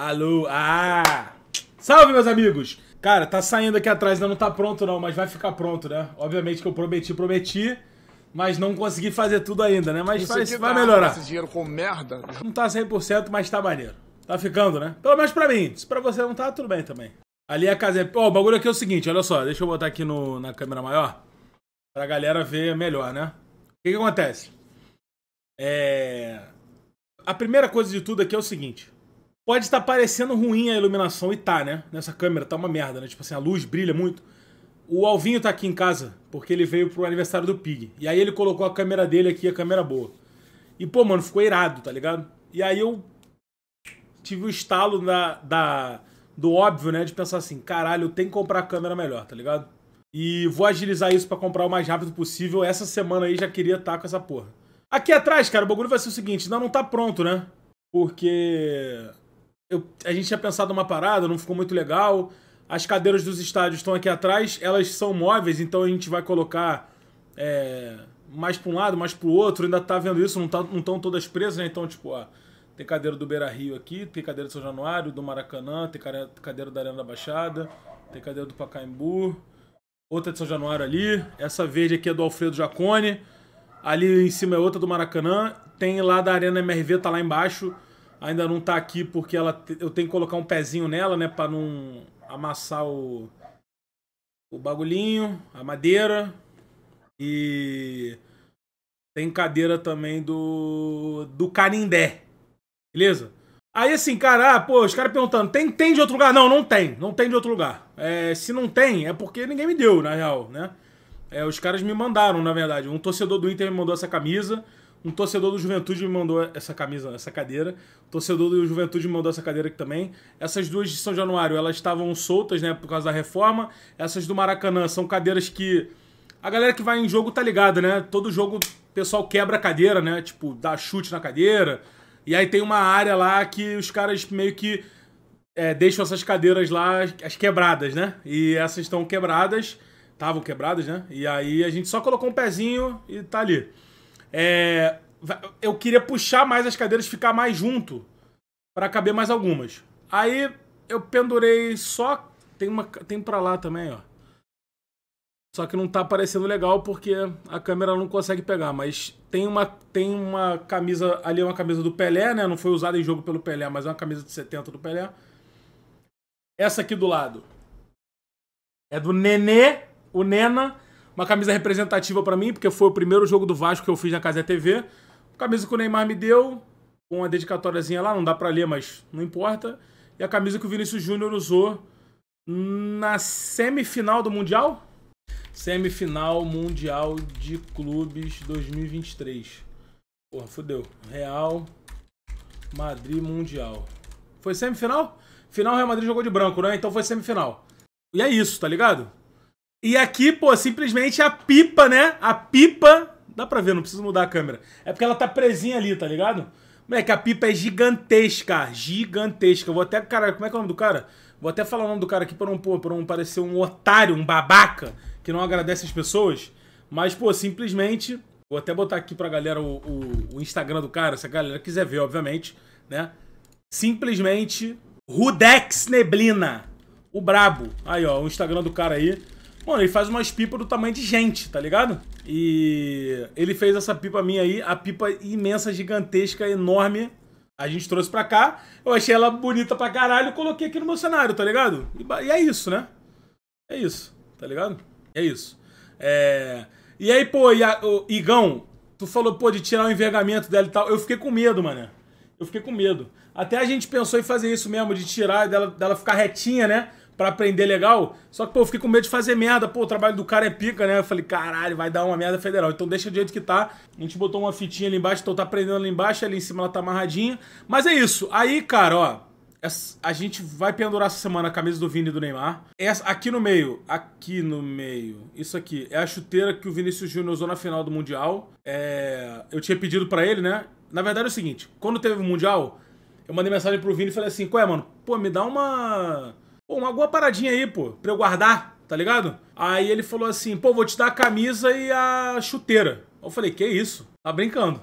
Alô, ah! Salve, meus amigos! Cara, tá saindo aqui atrás, ainda né? não tá pronto não, mas vai ficar pronto, né? Obviamente que eu prometi, prometi, mas não consegui fazer tudo ainda, né? Mas vai, vai melhorar. Esse dinheiro com merda. Não tá 100%, mas tá maneiro. Tá ficando, né? Pelo menos pra mim. Se pra você não tá, tudo bem também. Ali é a casa... Ó, é oh, o bagulho aqui é o seguinte, olha só. Deixa eu botar aqui no, na câmera maior. Pra galera ver melhor, né? O que que acontece? É... A primeira coisa de tudo aqui é o seguinte. Pode estar parecendo ruim a iluminação, e tá, né? Nessa câmera tá uma merda, né? Tipo assim, a luz brilha muito. O Alvinho tá aqui em casa, porque ele veio pro aniversário do Pig. E aí ele colocou a câmera dele aqui, a câmera boa. E, pô, mano, ficou irado, tá ligado? E aí eu tive o estalo da, da, do óbvio, né? De pensar assim, caralho, eu tenho que comprar a câmera melhor, tá ligado? E vou agilizar isso para comprar o mais rápido possível. Essa semana aí já queria estar tá com essa porra. Aqui atrás, cara, o bagulho vai ser o seguinte, ainda não tá pronto, né? Porque eu, a gente tinha pensado uma parada, não ficou muito legal. As cadeiras dos estádios estão aqui atrás, elas são móveis, então a gente vai colocar é, mais para um lado, mais para o outro. Ainda tá vendo isso, não estão tá, todas presas, né? Então, tipo, ó, tem cadeira do Beira Rio aqui, tem cadeira do São Januário, do Maracanã, tem cadeira da Arena da Baixada, tem cadeira do Pacaembu, outra de São Januário ali. Essa verde aqui é do Alfredo Jacone, ali em cima é outra do Maracanã. Tem lá da Arena MRV, tá lá embaixo ainda não tá aqui porque ela eu tenho que colocar um pezinho nela, né? para não amassar o, o bagulhinho, a madeira. E tem cadeira também do, do Canindé. Beleza? Aí assim, cara, ah, pô, os caras perguntando, tem, tem de outro lugar? Não, não tem. Não tem de outro lugar. É, se não tem, é porque ninguém me deu, na real, né? É, os caras me mandaram, na verdade. Um torcedor do Inter me mandou essa camisa. Um torcedor do Juventude me mandou essa camisa, essa cadeira. O torcedor do Juventude me mandou essa cadeira aqui também. Essas duas de São Januário, elas estavam soltas, né, por causa da reforma. Essas do Maracanã são cadeiras que a galera que vai em jogo tá ligada, né? Todo jogo o pessoal quebra a cadeira, né? Tipo, dá chute na cadeira. E aí tem uma área lá que os caras meio que é, deixam essas cadeiras lá, as quebradas, né? E essas estão quebradas, estavam quebradas, né? E aí a gente só colocou um pezinho e tá ali. É, eu queria puxar mais as cadeiras, ficar mais junto para caber mais algumas. Aí eu pendurei só tem uma tem para lá também, ó. Só que não tá aparecendo legal porque a câmera não consegue pegar, mas tem uma tem uma camisa ali é uma camisa do Pelé, né? Não foi usada em jogo pelo Pelé, mas é uma camisa de 70 do Pelé. Essa aqui do lado é do Nenê, o Nena uma camisa representativa para mim, porque foi o primeiro jogo do Vasco que eu fiz na Casa TV. Camisa que o Neymar me deu, com uma dedicatóriazinha lá, não dá para ler, mas não importa. E a camisa que o Vinícius Júnior usou na semifinal do Mundial? Semifinal Mundial de Clubes 2023. Porra, fodeu. Real Madrid Mundial. Foi semifinal? Final Real Madrid jogou de branco, né? Então foi semifinal. E é isso, tá ligado? E aqui, pô, simplesmente a pipa, né? A pipa. Dá pra ver, não preciso mudar a câmera. É porque ela tá presinha ali, tá ligado? Moleque, a pipa é gigantesca. Gigantesca. vou até. Cara, como é que é o nome do cara? Vou até falar o nome do cara aqui pra não, pô, pra não parecer um otário, um babaca, que não agradece as pessoas. Mas, pô, simplesmente. Vou até botar aqui pra galera o, o, o Instagram do cara, se a galera quiser ver, obviamente, né? Simplesmente. Rudex Neblina. O brabo. Aí, ó, o Instagram do cara aí. Mano, ele faz umas pipas do tamanho de gente, tá ligado? E ele fez essa pipa minha aí, a pipa imensa, gigantesca, enorme. A gente trouxe pra cá, eu achei ela bonita pra caralho, coloquei aqui no meu cenário, tá ligado? E, é isso, né? É isso, tá ligado? É isso. É... E aí, pô, e a, o Igão, tu falou, pô, de tirar o envergamento dela e tal. Eu fiquei com medo, mano. Eu fiquei com medo. Até a gente pensou em fazer isso mesmo, de tirar dela, dela ficar retinha, né? para aprender legal. Só que, pô, eu fiquei com medo de fazer merda. Pô, o trabalho do cara é pica, né? Eu falei, caralho, vai dar uma merda federal. Então deixa do jeito que tá. A gente botou uma fitinha ali embaixo, então tá aprendendo ali embaixo, ali em cima ela tá amarradinha. Mas é isso. Aí, cara, ó. a gente vai pendurar essa semana a camisa do Vini e do Neymar. Essa, aqui no meio, aqui no meio, isso aqui é a chuteira que o Vinícius Júnior usou na final do Mundial. É, eu tinha pedido para ele, né? Na verdade é o seguinte, quando teve o Mundial, eu mandei mensagem pro Vini e falei assim, qual é, mano? Pô, me dá uma Pô, uma boa paradinha aí, pô, pra eu guardar, tá ligado? Aí ele falou assim, pô, vou te dar a camisa e a chuteira. Eu falei, que isso? Tá brincando.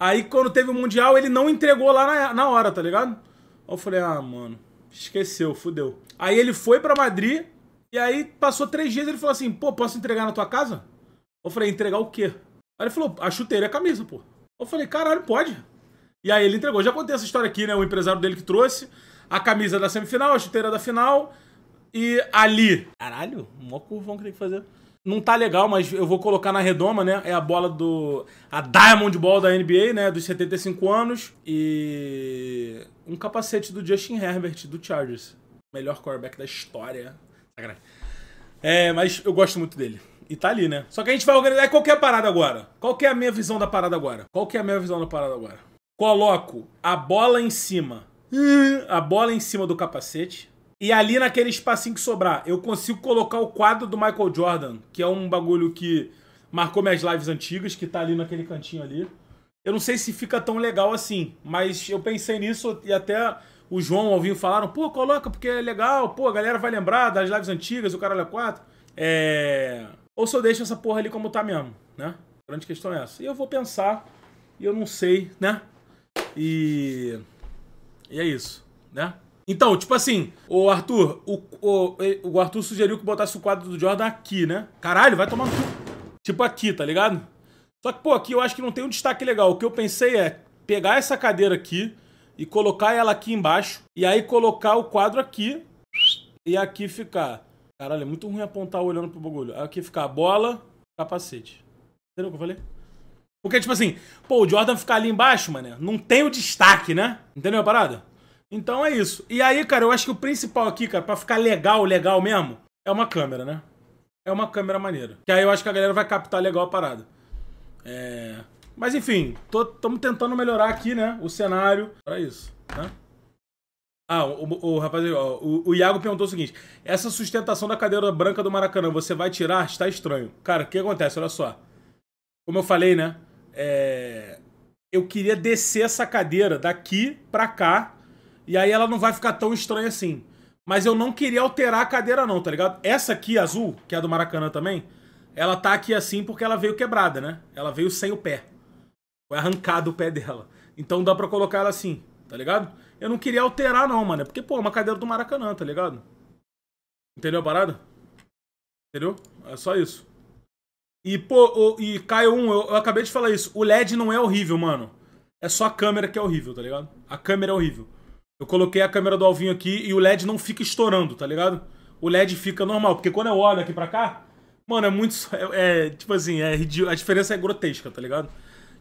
Aí quando teve o Mundial, ele não entregou lá na, na hora, tá ligado? Eu falei, ah, mano, esqueceu, fudeu. Aí ele foi pra Madrid, e aí passou três dias ele falou assim, pô, posso entregar na tua casa? Eu falei, entregar o quê? Aí ele falou, a chuteira e a camisa, pô. Eu falei, caralho, pode. E aí ele entregou. Já contei essa história aqui, né? O empresário dele que trouxe a camisa da semifinal, a chuteira da final e ali. Caralho, mó curvão que tem que fazer. Não tá legal, mas eu vou colocar na redoma, né? É a bola do. A Diamond Ball da NBA, né? Dos 75 anos. E. Um capacete do Justin Herbert, do Chargers. Melhor quarterback da história. Sacanagem. É, mas eu gosto muito dele. E tá ali, né? Só que a gente vai organizar. É, qual que é a parada agora? Qual que é a minha visão da parada agora? Qual que é a minha visão da parada agora? Coloco a bola em cima a bola em cima do capacete. E ali naquele espacinho que sobrar, eu consigo colocar o quadro do Michael Jordan, que é um bagulho que marcou minhas lives antigas, que tá ali naquele cantinho ali. Eu não sei se fica tão legal assim, mas eu pensei nisso e até o João ao Alvinho falaram, pô, coloca porque é legal, pô, a galera vai lembrar das lives antigas, o Caralho é quatro É... Ou só deixa essa porra ali como tá mesmo, né? grande questão é essa. E eu vou pensar, e eu não sei, né? E e é isso, né? Então, tipo assim, o Arthur, o, o, o Arthur sugeriu que botasse o quadro do Jordan aqui, né? Caralho, vai tomar Tipo aqui, tá ligado? Só que, pô, aqui eu acho que não tem um destaque legal. O que eu pensei é pegar essa cadeira aqui e colocar ela aqui embaixo. E aí colocar o quadro aqui e aqui ficar. Caralho, é muito ruim apontar olhando pro bagulho. Aqui ficar a bola, capacete. Entendeu o que eu falei? Porque, tipo assim, pô, o Jordan ficar ali embaixo, mano, não tem o destaque, né? Entendeu a parada? Então é isso. E aí, cara, eu acho que o principal aqui, cara, pra ficar legal, legal mesmo, é uma câmera, né? É uma câmera maneira. Que aí eu acho que a galera vai captar legal a parada. É... Mas enfim, estamos tentando melhorar aqui, né? O cenário para isso, né? Ah, o, o, o rapaz, ó, o, o, Iago perguntou o seguinte: essa sustentação da cadeira branca do Maracanã, você vai tirar? Está estranho. Cara, o que acontece? Olha só. Como eu falei, né? é, eu queria descer essa cadeira daqui para cá, e aí ela não vai ficar tão estranha assim. Mas eu não queria alterar a cadeira não, tá ligado? Essa aqui, azul, que é a do Maracanã também, ela tá aqui assim porque ela veio quebrada, né? Ela veio sem o pé. Foi arrancado o pé dela. Então dá pra colocar ela assim, tá ligado? Eu não queria alterar não, mano. É porque, pô, é uma cadeira do Maracanã, tá ligado? Entendeu a parada? Entendeu? É só isso. E, pô, o, e Caio 1, eu, eu acabei de falar isso. O LED não é horrível, mano. É só a câmera que é horrível, tá ligado? A câmera é horrível. Eu coloquei a câmera do Alvinho aqui e o LED não fica estourando, tá ligado? O LED fica normal, porque quando eu olho aqui pra cá, mano, é muito. É, é tipo assim, é A diferença é grotesca, tá ligado?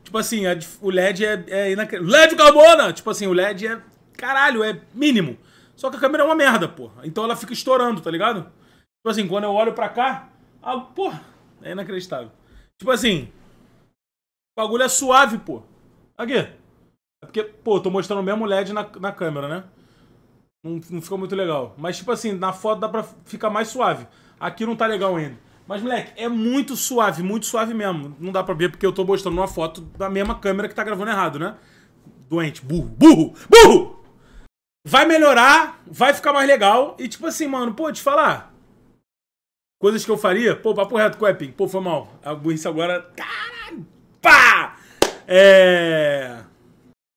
Tipo assim, a, o LED é, é inacreditável. LED Galbona! Tipo assim, o LED é. Caralho, é mínimo. Só que a câmera é uma merda, porra. Então ela fica estourando, tá ligado? Tipo assim, quando eu olho pra cá, a, porra, é inacreditável. Tipo assim, o bagulho é suave, pô. Aqui. É porque, pô, tô mostrando mesmo LED na, na câmera, né? Não, não ficou muito legal. Mas, tipo assim, na foto dá pra ficar mais suave. Aqui não tá legal ainda. Mas, moleque, é muito suave, muito suave mesmo. Não dá pra ver porque eu tô mostrando uma foto da mesma câmera que tá gravando errado, né? Doente, burro, burro, burro! Vai melhorar, vai ficar mais legal. E, tipo assim, mano, pô, te falar. Coisas que eu faria. Pô, papo reto, coeping é, Pô, foi mal. A burrice agora. Caramba! É.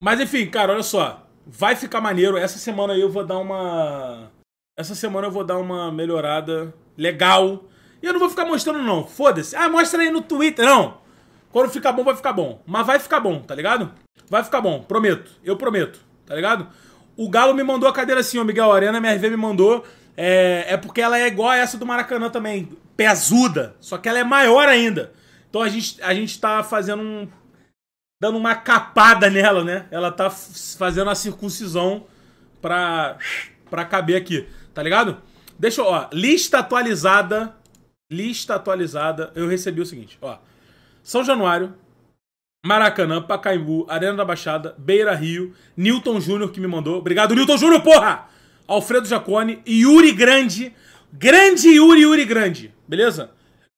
Mas enfim, cara, olha só. Vai ficar maneiro. Essa semana aí eu vou dar uma. Essa semana eu vou dar uma melhorada legal. E eu não vou ficar mostrando, não. Foda-se. Ah, mostra aí no Twitter. Não. Quando ficar bom, vai ficar bom. Mas vai ficar bom, tá ligado? Vai ficar bom, prometo. Eu prometo, tá ligado? O Galo me mandou a cadeira assim, ó. Miguel Arena, MRV me mandou é, é porque ela é igual a essa do Maracanã também, pesuda, só que ela é maior ainda. Então a gente, a gente tá fazendo um. dando uma capada nela, né? Ela tá fazendo a circuncisão pra, pra caber aqui, tá ligado? Deixa eu, ó, lista atualizada. Lista atualizada. Eu recebi o seguinte, ó. São Januário, Maracanã, Pacaembu, Arena da Baixada, Beira Rio, Newton Júnior que me mandou. Obrigado, Newton Júnior, porra! Alfredo Jacone e Yuri Grande. Grande Yuri, Yuri Grande, beleza?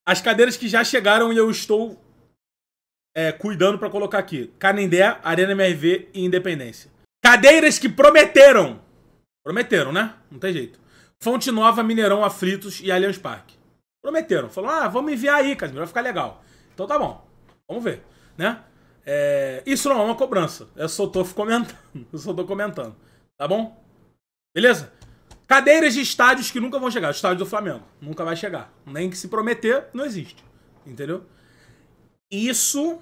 As cadeiras que já chegaram e eu estou é, cuidando para colocar aqui. Canindé, Arena MRV e Independência. Cadeiras que prometeram. Prometeram, né? Não tem jeito. Fonte Nova, Mineirão, Aflitos e Allianz Parque. Prometeram. Falaram, ah, vamos enviar aí, Casimiro, vai ficar legal. Então tá bom. Vamos ver, né? É... Isso não é uma cobrança. É, eu só tô comentando. Eu só tô comentando. Tá bom? Beleza? Cadeiras de estádios que nunca vão chegar. O estádio do Flamengo. Nunca vai chegar. Nem que se prometer, não existe. Entendeu? Isso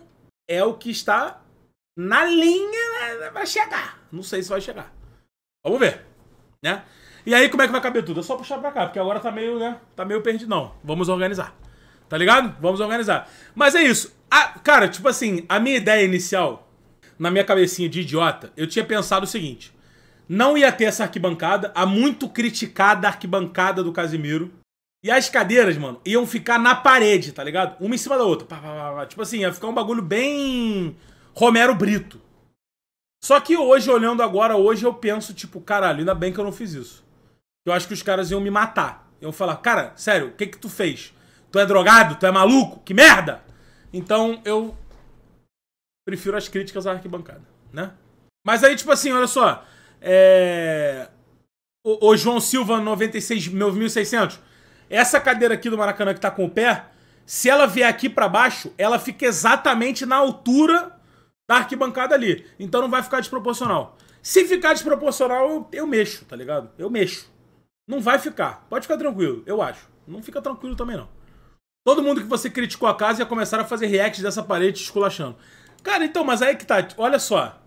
é o que está na linha. Né? Vai chegar. Não sei se vai chegar. Vamos ver. Né? E aí, como é que vai caber tudo? É só puxar pra cá, porque agora tá meio, né? Tá meio Não, Vamos organizar. Tá ligado? Vamos organizar. Mas é isso. A, cara, tipo assim, a minha ideia inicial, na minha cabecinha de idiota, eu tinha pensado o seguinte. Não ia ter essa arquibancada, a muito criticada arquibancada do Casimiro. E as cadeiras, mano, iam ficar na parede, tá ligado? Uma em cima da outra. Pá, pá, pá, tipo assim, ia ficar um bagulho bem Romero Brito. Só que hoje, olhando agora, hoje eu penso, tipo, caralho, ainda bem que eu não fiz isso. Eu acho que os caras iam me matar. Iam falar, cara, sério, o que que tu fez? Tu é drogado? Tu é maluco? Que merda! Então eu prefiro as críticas à arquibancada, né? Mas aí, tipo assim, olha só. É... O, o, João Silva 96, 1600. Essa cadeira aqui do Maracanã que tá com o pé, se ela vier aqui para baixo, ela fica exatamente na altura da arquibancada ali. Então não vai ficar desproporcional. Se ficar desproporcional, eu, eu mexo, tá ligado? Eu mexo. Não vai ficar. Pode ficar tranquilo, eu acho. Não fica tranquilo também, não. Todo mundo que você criticou a casa ia começar a fazer react dessa parede esculachando. Cara, então, mas aí que tá. Olha só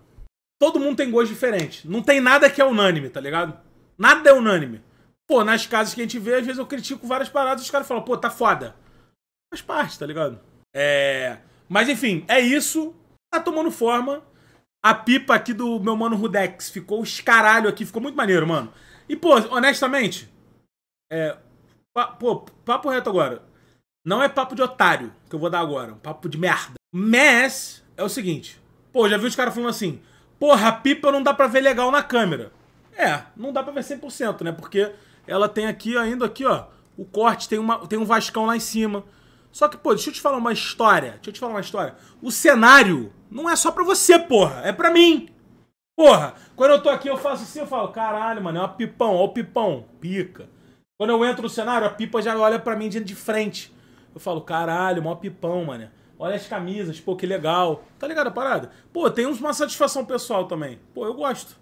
todo mundo tem gosto diferente. Não tem nada que é unânime, tá ligado? Nada é unânime. Pô, nas casas que a gente vê, às vezes eu critico várias paradas e os caras falam, pô, tá foda. Faz parte, tá ligado? É. Mas enfim, é isso. Tá tomando forma. A pipa aqui do meu mano Rudex ficou os caralho aqui, ficou muito maneiro, mano. E, pô, honestamente, é. Pô, papo reto agora. Não é papo de otário que eu vou dar agora, é um papo de merda. Mas é o seguinte. Pô, já vi os caras falando assim: Porra, a pipa não dá pra ver legal na câmera. É, não dá pra ver 100%, né? Porque ela tem aqui, ainda aqui, ó, o corte tem, uma, tem um vascão lá em cima. Só que, pô, deixa eu te falar uma história. Deixa eu te falar uma história. O cenário não é só pra você, porra. É pra mim. Porra, quando eu tô aqui, eu faço assim, eu falo, caralho, mano, é uma pipão, ó o pipão, pica. Quando eu entro no cenário, a pipa já olha pra mim de frente. Eu falo, caralho, mó pipão, mano olha as camisas, pô, que legal. Tá ligado a parada? Pô, tem uma satisfação pessoal também. Pô, eu gosto.